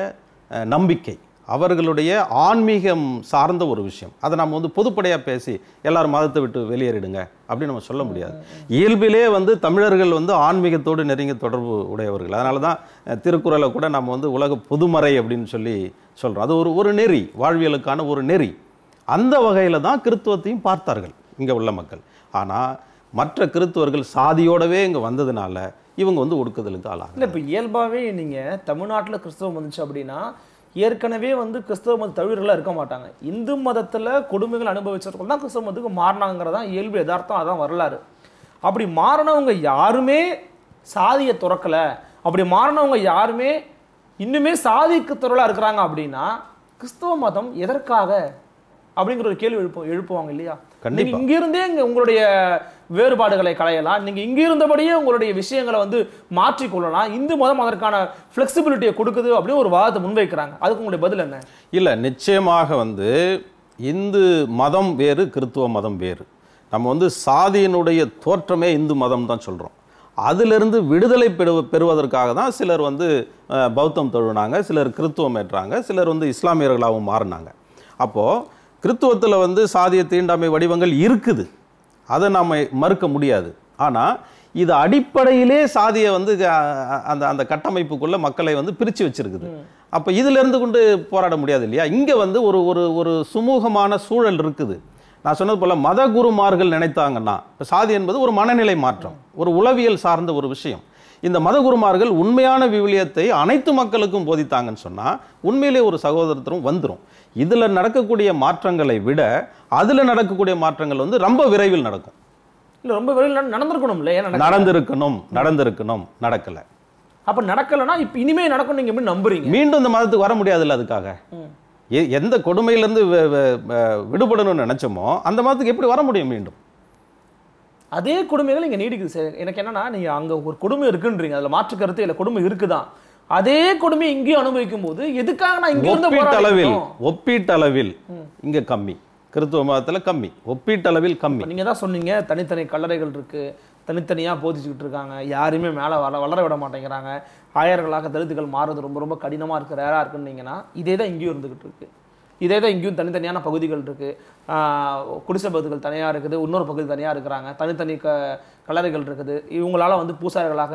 Speaker 2: நம்பிக்கை அவர்களுடைய ஆன்மீகம் சார்ந்த ஒரு விஷயம் அதை நம்ம வந்து பொதுப்படையாக பேசி எல்லாரும் மதத்தை விட்டு வெளியேறிடுங்க அப்படின்னு நம்ம சொல்ல முடியாது இயல்பிலே வந்து தமிழர்கள் வந்து ஆன்மீகத்தோடு நெருங்கிய தொடர்பு உடையவர்கள் அதனால தான் திருக்குறளை கூட நம்ம வந்து உலக பொதுமறை அப்படின்னு சொல்லி சொல்கிறோம் அது ஒரு ஒரு நெறி வாழ்வியலுக்கான ஒரு நெறி அந்த வகையில் தான் கிறித்துவத்தையும் பார்த்தார்கள் இங்கே உள்ள மக்கள் ஆனால் மற்ற கிறித்துவர்கள் சாதியோடவே இங்கே வந்ததுனால இவங்க வந்து ஒடுக்குதலுக்கு ஆளாக
Speaker 1: இல்லை இப்போ இயல்பாகவே நீங்கள் தமிழ்நாட்டில் கிறிஸ்தவம் வந்துச்சு அப்படின்னா ஏற்கனவே வந்து கிறிஸ்தவ மத தவிர்களாக இருக்க மாட்டாங்க இந்து மதத்தில் கொடுமைகள் அனுபவிச்சவர்கள் தான் கிறிஸ்தவ மதத்துக்கு மாறினாங்கிறதான் இயல்பு எதார்த்தம் அதான் வரலாறு அப்படி மாறினவங்க யாருமே சாதியை துறக்கலை அப்படி மாறினவங்க யாருமே இன்னுமே சாதிக்கு துறலாக இருக்கிறாங்க அப்படின்னா கிறிஸ்தவ மதம் எதற்காக அப்படிங்கிற ஒரு கேள்வி எழுப்பு எழுப்புவாங்க இல்லையா நீங்க இங்கிருந்தே இங்க உங்களுடைய வேறுபாடுகளை களையலாம் நீங்க இங்கிருந்தபடியே உங்களுடைய விஷயங்களை வந்து மாற்றிக்கொள்ளலாம் இந்து மதம் அதற்கான பிளெக்சிபிலிட்டியை கொடுக்குது அப்படின்னு ஒரு வாதத்தை முன்வைக்கிறாங்க அதுக்கு உங்களுடைய பதில் என்ன
Speaker 2: இல்லை நிச்சயமாக வந்து இந்து மதம் வேறு கிறித்துவ மதம் வேறு நம்ம வந்து சாதியினுடைய தோற்றமே இந்து மதம் தான் சொல்கிறோம் அதிலிருந்து விடுதலை பெறு பெறுவதற்காக தான் சிலர் வந்து பௌத்தம் தொழுனாங்க சிலர் கிறித்துவம் ஏற்றாங்க சிலர் வந்து இஸ்லாமியர்களாகவும் மாறினாங்க அப்போது கிறித்துவத்தில் வந்து சாதிய தீண்டாமை வடிவங்கள் இருக்குது அதை நாம் மறுக்க முடியாது ஆனால் இது அடிப்படையிலே சாதியை வந்து அந்த அந்த கட்டமைப்புக்குள்ளே மக்களை வந்து பிரித்து வச்சுருக்குது அப்போ இதிலேருந்து கொண்டு போராட முடியாது இல்லையா இங்கே வந்து ஒரு ஒரு ஒரு சுமூகமான சூழல் இருக்குது நான் சொன்னது போல் மத குருமார்கள் நினைத்தாங்கன்னா இப்போ சாதி என்பது ஒரு மனநிலை மாற்றம் ஒரு உளவியல் சார்ந்த ஒரு விஷயம் இந்த மதகுருமார்கள் உண்மையான விவிலியத்தை அனைத்து மக்களுக்கும் போதித்தாங்கன்னு சொன்னால் உண்மையிலே ஒரு சகோதரத்துவம் வந்துடும் இதில் நடக்கக்கூடிய மாற்றங்களை விட அதில் நடக்கக்கூடிய மாற்றங்கள் வந்து ரொம்ப விரைவில் நடக்கும்
Speaker 1: இல்லை ரொம்ப விரைவில் நடந்திருக்கணும் இல்லை
Speaker 2: நடந்திருக்கணும் நடந்திருக்கணும் நடக்கலை
Speaker 1: அப்போ நடக்கலைன்னா இப்போ இனிமேல் நடக்கும் நீங்கள் எப்படி நம்புறீங்க
Speaker 2: மீண்டும் இந்த மதத்துக்கு வர இல்லை அதுக்காக எந்த கொடுமையிலேருந்து விடுபடணும்னு நினச்சோமோ அந்த மதத்துக்கு எப்படி வர முடியும் மீண்டும்
Speaker 1: அதே கொடுமைகள் இங்கே நீடிக்குது சார் எனக்கு என்னென்னா நீங்கள் அங்கே ஒரு கொடுமை இருக்குன்றீங்க அதில் மாற்று கருத்து இல்லை கொடுமை இருக்குதான் அதே கொடுமை இங்கேயும் அனுபவிக்கும் போது எதுக்காக நான் இங்க ஒப்பீட்டளவில்
Speaker 2: ஒப்பீட்டளவில் இங்க கம்மி கிறிஸ்துவ மதத்தில் கம்மி ஒப்பீட்டளவில் கம்மி நீங்கள் தான் சொன்னீங்க தனித்தனி
Speaker 1: கல்லறைகள் இருக்குது தனித்தனியாக போதிச்சுக்கிட்டு இருக்காங்க யாருமே மேலே வள வளர விட மாட்டேங்கிறாங்க ஆயர்களாக தலித்துகள் மாறுறது ரொம்ப ரொம்ப கடினமாக இருக்கிற ரேராக இருக்குன்னீங்கன்னா இதே தான் இங்கேயும் இருந்துக்கிட்டு இருக்குது இதே தான் இங்கேயும் தனித்தனியான பகுதிகள் இருக்குது குடிசை பகுதிகள் தனியாக இருக்குது இன்னொரு பகுதி தனியாக இருக்கிறாங்க தனித்தனி க கலரைகள் இருக்குது இவங்களால் வந்து பூசாரிகளாக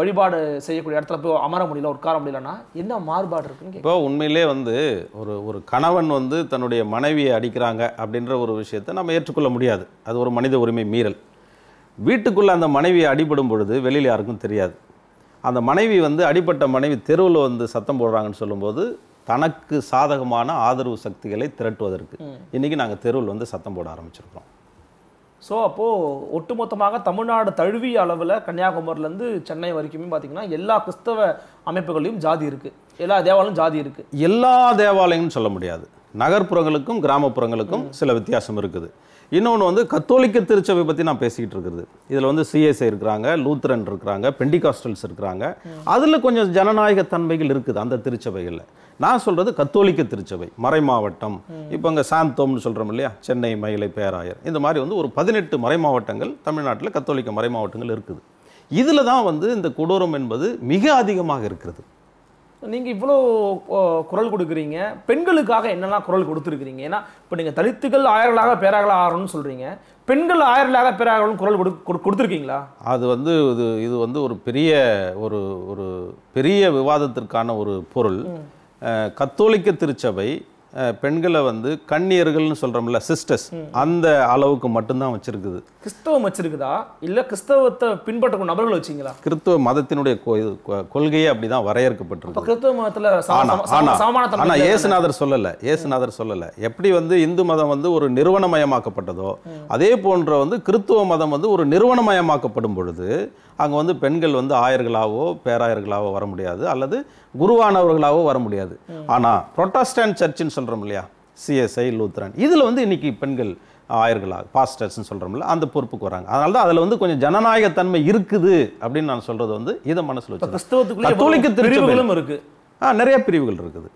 Speaker 1: வழிபாடு செய்யக்கூடிய இடத்துல போய் அமர முடியல உட்கார முடியலன்னா என்ன மாறுபாடு இருக்குன்னு
Speaker 2: இப்போ உண்மையிலே வந்து ஒரு ஒரு கணவன் வந்து தன்னுடைய மனைவியை அடிக்கிறாங்க அப்படின்ற ஒரு விஷயத்தை நம்ம ஏற்றுக்கொள்ள முடியாது அது ஒரு மனித உரிமை மீறல் வீட்டுக்குள்ளே அந்த மனைவியை அடிபடும் பொழுது வெளியில் யாருக்கும் தெரியாது அந்த மனைவி வந்து அடிப்பட்ட மனைவி தெருவில் வந்து சத்தம் போடுறாங்கன்னு சொல்லும்போது தனக்கு சாதகமான ஆதரவு சக்திகளை திரட்டுவதற்கு இன்றைக்கி நாங்கள் தெருவில் வந்து சத்தம் போட ஆரம்பிச்சிருக்கிறோம்
Speaker 1: ஸோ அப்போது ஒட்டுமொத்தமாக தமிழ்நாடு தழுவிய அளவில் கன்னியாகுமரிலேருந்து சென்னை வரைக்குமே பார்த்திங்கன்னா எல்லா கிறிஸ்தவ அமைப்புகளையும் ஜாதி இருக்குது எல்லா தேவாலயம் ஜாதி இருக்குது
Speaker 2: எல்லா தேவாலயம்னு சொல்ல முடியாது நகர்ப்புறங்களுக்கும் கிராமப்புறங்களுக்கும் சில வித்தியாசம் இருக்குது இன்னொன்று வந்து கத்தோலிக்க திருச்சபை பற்றி நான் பேசிக்கிட்டு இருக்கிறது இதில் வந்து சிஎஸ்ஐ இருக்கிறாங்க லூத்ரன் இருக்கிறாங்க பெண்டிகாஸ்டல்ஸ் இருக்கிறாங்க அதில் கொஞ்சம் ஜனநாயக தன்மைகள் இருக்குது அந்த திருச்சபைகளில் நான் சொல்கிறது கத்தோலிக்க திருச்சபை மறை மாவட்டம் இப்போ இங்கே சாந்தோம்னு சொல்கிறோம் இல்லையா சென்னை மயிலை பேராயர் இந்த மாதிரி வந்து ஒரு பதினெட்டு மறை மாவட்டங்கள் தமிழ்நாட்டில் கத்தோலிக்க மறை மாவட்டங்கள் இருக்குது இதில் தான் வந்து இந்த கொடூரம் என்பது மிக அதிகமாக இருக்கிறது
Speaker 1: நீங்கள் இவ்வளோ குரல் கொடுக்குறீங்க பெண்களுக்காக என்னெல்லாம் குரல் கொடுத்துருக்குறீங்க ஏன்னா இப்போ நீங்கள் தலித்துகள் ஆயர்களாக பேராகலாக ஆகணும்னு சொல்கிறீங்க பெண்கள் ஆயர்களாக பேராகணும்னு குரல் கொடு கொடுத்துருக்கீங்களா
Speaker 2: அது வந்து இது இது வந்து ஒரு பெரிய ஒரு ஒரு பெரிய விவாதத்திற்கான ஒரு பொருள் கத்தோலிக்க திருச்சபை பெண்களை வந்து கண்ணியர்கள்னு சொல்கிறோம்ல சிஸ்டர்ஸ் அந்த அளவுக்கு மட்டும்தான் வச்சுருக்குது கிறிஸ்தவம்
Speaker 1: வச்சிருக்குதா இல்லை கிறிஸ்தவத்தை பின்பற்றக்கூடிய நபர்கள் வச்சீங்களா
Speaker 2: கிறிஸ்தவ மதத்தினுடைய கொள்கையே அப்படிதான் தான் வரையறுக்கப்பட்டிருக்கு
Speaker 1: கிறிஸ்தவ மதத்தில் ஆனால்
Speaker 2: ஏசுநாதர் சொல்லலை ஏசுநாதர் சொல்லலை எப்படி வந்து இந்து மதம் வந்து ஒரு நிறுவனமயமாக்கப்பட்டதோ அதே போன்ற வந்து கிறிஸ்தவ மதம் வந்து ஒரு நிறுவனமயமாக்கப்படும் பொழுது அங்கே வந்து பெண்கள் வந்து ஆயர்களாவோ பேராயர்களாவோ வர முடியாது அல்லது குருவானவர்களாவோ வர முடியாது ஆனால் புரொட்டஸ்டன் சர்ச்சின்னு சொல்கிறோம் இல்லையா சிஎஸ்ஐ லூத்ரன் இதில் வந்து இன்னைக்கு பெண்கள் ஆயர்களாக பாஸ்டர்ஸ்ன்னு சொல்கிறோம்ல அந்த பொறுப்புக்கு வராங்க அதனால தான் அதில் வந்து கொஞ்சம் ஜனநாயகத்தன்மை இருக்குது அப்படின்னு நான் சொல்கிறது வந்து இதை மனசில் வச்சு கத்தோலிக்க பிரிவுகளும் இருக்குது ஆ நிறைய பிரிவுகள் இருக்குது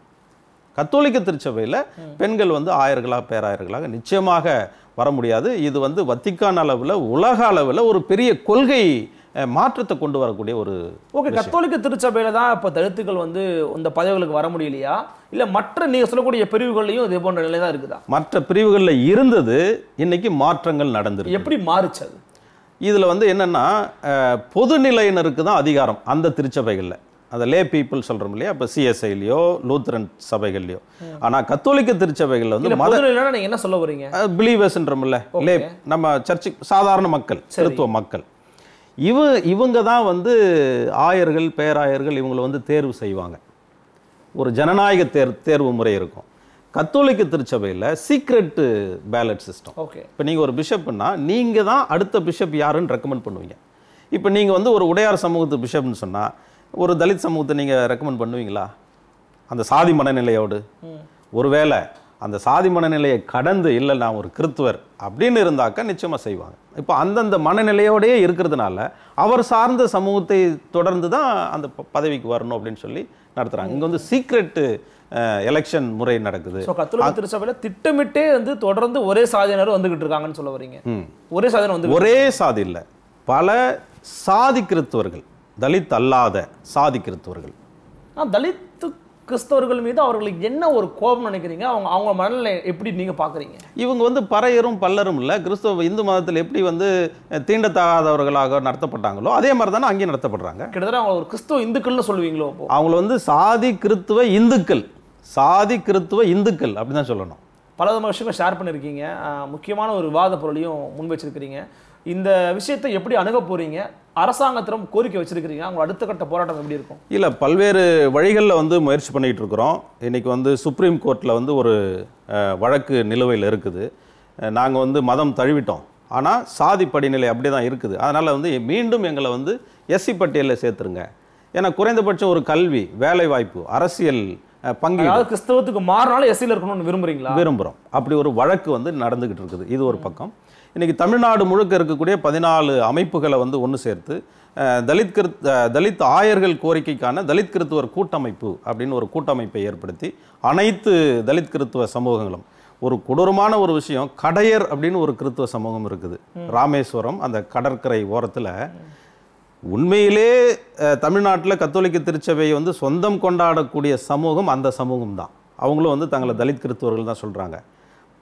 Speaker 2: கத்தோலிக்க திருச்சபையில் பெண்கள் வந்து ஆயர்களாக பேராயர்களாக நிச்சயமாக வர முடியாது இது வந்து வத்திக்கான அளவில் உலக அளவில் ஒரு பெரிய கொள்கை மாற்றத்தை கொண்டு வரக்கூடிய ஒரு
Speaker 1: ஓகே கத்தோலிக்க திருச்சபையில் தான் இப்போ தழுத்துக்கள் வந்து இந்த பதவிகளுக்கு வர முடியலையா இல்லை மற்ற நீங்கள் சொல்லக்கூடிய பிரிவுகள்லையும் இதே போன்ற நிலை தான் இருக்குதா
Speaker 2: மற்ற பிரிவுகளில் இருந்தது இன்னைக்கு மாற்றங்கள் நடந்துருக்கு எப்படி மாறுச்சது இதில் வந்து என்னென்னா பொதுநிலையினருக்கு தான் அதிகாரம் அந்த திருச்சபைகளில் அந்த லே பீப்புள் சொல்கிறோம் இல்லையா இப்போ சிஎஸ்ஐலையோ லூத்ரன் சபைகள்லையோ ஆனால் கத்தோலிக்க திருச்சபைகளில் வந்து மத
Speaker 1: நீங்கள் என்ன சொல்ல வரீங்க
Speaker 2: பிலீவர்ஸ்ன்றோம்ல லே நம்ம சர்ச்சு சாதாரண மக்கள் சிறுத்துவ மக்கள் இவ இவங்க தான் வந்து ஆயர்கள் பேராயர்கள் இவங்களை வந்து தேர்வு செய்வாங்க ஒரு ஜனநாயக தேர் தேர்வு முறை இருக்கும் கத்தோலிக்க திருச்சபையில் சீக்ரெட்டு பேலட் சிஸ்டம் ஓகே இப்போ நீங்கள் ஒரு பிஷப்னா நீங்கள் தான் அடுத்த பிஷப் யாருன்னு ரெக்கமெண்ட் பண்ணுவீங்க இப்போ நீங்கள் வந்து ஒரு உடையார் சமூகத்து பிஷப்னு சொன்னால் ஒரு தலித் சமூகத்தை நீங்கள் ரெக்கமெண்ட் பண்ணுவீங்களா அந்த சாதி மனநிலையோடு ஒருவேளை அந்த சாதி மனநிலையை கடந்து இல்லை நான் ஒரு கிறித்துவர் அப்படின்னு இருந்தாக்கா நிச்சயமாக செய்வாங்க இப்போ அந்தந்த மனநிலையோடையே இருக்கிறதுனால அவர் சார்ந்த சமூகத்தை தொடர்ந்து தான் அந்த பதவிக்கு வரணும் அப்படின்னு சொல்லி நடத்துகிறாங்க இங்கே வந்து சீக்ரெட்டு எலெக்ஷன் முறை நடக்குது
Speaker 1: திருச்சபையில் திட்டமிட்டே வந்து தொடர்ந்து ஒரே சாதியினர் வந்துகிட்டு இருக்காங்கன்னு சொல்ல வரீங்க ஒரே சாதியினர் வந்து ஒரே
Speaker 2: சாதி இல்லை பல சாதி கிறித்துவர்கள் தலித் அல்லாத சாதி கிறித்துவர்கள்
Speaker 1: தலித்து கிறிஸ்தவர்கள் மீது அவர்களுக்கு என்ன ஒரு கோபம் நினைக்கிறீங்க அவங்க அவங்க மனநிலை எப்படி நீங்கள் பார்க்குறீங்க
Speaker 2: இவங்க வந்து பறையரும் பல்லரும் இல்லை கிறிஸ்தவ இந்து மதத்தில் எப்படி வந்து தீண்டத்தகாதவர்களாக நடத்தப்பட்டாங்களோ அதே மாதிரி தானே அங்கேயும் நடத்தப்படுறாங்க கிட்டத்தட்ட அவங்க ஒரு கிறிஸ்தவ இந்துக்கள்னு சொல்லுவீங்களோ அவங்கள வந்து சாதி கிறித்துவ இந்துக்கள் சாதி கிறித்துவ இந்துக்கள் அப்படின்னு தான் சொல்லணும்
Speaker 1: பல விஷயங்கள் ஷேர் பண்ணியிருக்கீங்க முக்கியமான ஒரு விவாத பொருளையும் முன் வச்சிருக்கிறீங்க இந்த விஷயத்தை எப்படி அணுக போறீங்க அரசாங்கத்திடம் கோரிக்கை வச்சிருக்கிறீங்க அவங்க அடுத்த கட்ட போராட்டம் எப்படி இருக்கும்
Speaker 2: இல்லை பல்வேறு வழிகளில் வந்து முயற்சி பண்ணிகிட்டு இருக்கிறோம் இன்றைக்கி வந்து சுப்ரீம் கோர்ட்டில் வந்து ஒரு வழக்கு நிலுவையில் இருக்குது நாங்கள் வந்து மதம் தழுவிட்டோம் ஆனால் சாதி படிநிலை அப்படி தான் இருக்குது அதனால் வந்து மீண்டும் எங்களை வந்து எஸ்சி பட்டியலில் சேர்த்துருங்க ஏன்னா குறைந்தபட்சம் ஒரு கல்வி வேலைவாய்ப்பு அரசியல் பங்கு கிறிஸ்தவத்துக்கு மாறினாலும் எஸ்சியில் இருக்கணும்னு விரும்புகிறீங்களா விரும்புகிறோம் அப்படி ஒரு வழக்கு வந்து நடந்துக்கிட்டு இருக்குது இது ஒரு பக்கம் இன்றைக்கி தமிழ்நாடு முழுக்க இருக்கக்கூடிய பதினாலு அமைப்புகளை வந்து ஒன்று சேர்த்து தலித் கிருத் தலித் ஆயர்கள் கோரிக்கைக்கான தலித் கிருத்துவர் கூட்டமைப்பு அப்படின்னு ஒரு கூட்டமைப்பை ஏற்படுத்தி அனைத்து தலித் கிருத்துவ சமூகங்களும் ஒரு கொடூரமான ஒரு விஷயம் கடையர் அப்படின்னு ஒரு கிருத்துவ சமூகம் இருக்குது ராமேஸ்வரம் அந்த கடற்கரை ஓரத்தில் உண்மையிலே தமிழ்நாட்டில் கத்தோலிக்க திருச்சபையை வந்து சொந்தம் கொண்டாடக்கூடிய சமூகம் அந்த சமூகம் தான் அவங்களும் வந்து தங்களை தலித் கிருத்துவர்கள் தான் சொல்கிறாங்க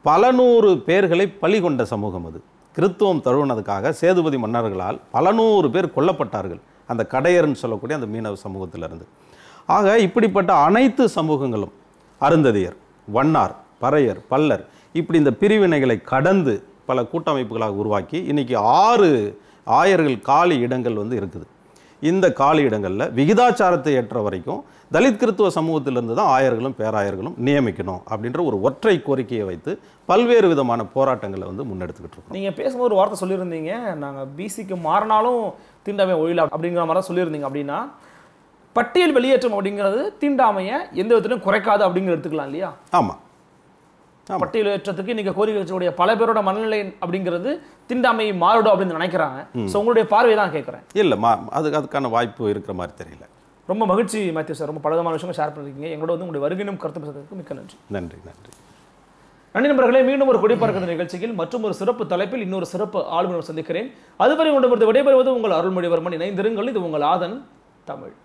Speaker 2: பல நூறு பேர்களை பழி கொண்ட சமூகம் அது கிறித்துவம் தழுவினதுக்காக சேதுபதி மன்னர்களால் பல நூறு பேர் கொல்லப்பட்டார்கள் அந்த கடையர்னு சொல்லக்கூடிய அந்த மீனவ சமூகத்திலிருந்து ஆக இப்படிப்பட்ட அனைத்து சமூகங்களும் அருந்ததியர் வண்ணார் பறையர் பல்லர் இப்படி இந்த பிரிவினைகளை கடந்து பல கூட்டமைப்புகளாக உருவாக்கி இன்றைக்கி ஆறு ஆயர்கள் காலி இடங்கள் வந்து இருக்குது இந்த காலி இடங்களில் விகிதாச்சாரத்தை ஏற்ற வரைக்கும் தலித் கிறித்துவ சமூகத்திலிருந்து தான் ஆயர்களும் பேராயர்களும் நியமிக்கணும் அப்படின்ற ஒரு ஒற்றை கோரிக்கையை வைத்து பல்வேறு விதமான போராட்டங்களை வந்து முன்னெடுத்துக்கிட்டு இருக்கோம்
Speaker 1: நீங்கள் பேசும்போது ஒரு வார்த்தை சொல்லியிருந்தீங்க நாங்கள் பிசிக்கு மாறினாலும் தீண்டாமை ஒழியலாம் அப்படிங்கிற மாதிரி தான் சொல்லியிருந்தீங்க அப்படின்னா பட்டியல் வெளியேற்றம் அப்படிங்கிறது தீண்டாமையை எந்த விதத்திலும் குறைக்காது அப்படிங்கிற எடுத்துக்கலாம் இல்லையா ஆமாம் பட்டியல் ஏற்றத்துக்கு நீங்க கோரிக்கை வச்சக்கூடிய பல பேரோட மனநிலை அப்படிங்கிறது திண்டாமை மாறுடும் அப்படின்னு நினைக்கிறாங்க ஸோ உங்களுடைய பார்வை தான் கேட்குறேன்
Speaker 2: இல்லை மா அது அதுக்கான வாய்ப்பு இருக்கிற மாதிரி தெரியல
Speaker 1: ரொம்ப மகிழ்ச்சி மாத்தியூ சார் ரொம்ப பலவிதமான விஷயங்கள் ஷேர் பண்ணிருக்கீங்க எங்களோட வந்து உங்களுடைய வருகினும் கருத்து பேசுறதுக்கு மிக்க நன்றி நன்றி நன்றி நன்றி நண்பர்களே மீண்டும் ஒரு குடிப்பார்க்க நிகழ்ச்சியில் மற்றும் ஒரு சிறப்பு தலைப்பில் இன்னொரு சிறப்பு ஆளுநர் சந்திக்கிறேன் அதுவரை உங்களை விடைபெறுவது உங்கள் அருள்மொழிவர்மன் இணைந்திருங்கள் இது உங்கள் ஆதன் தமிழ்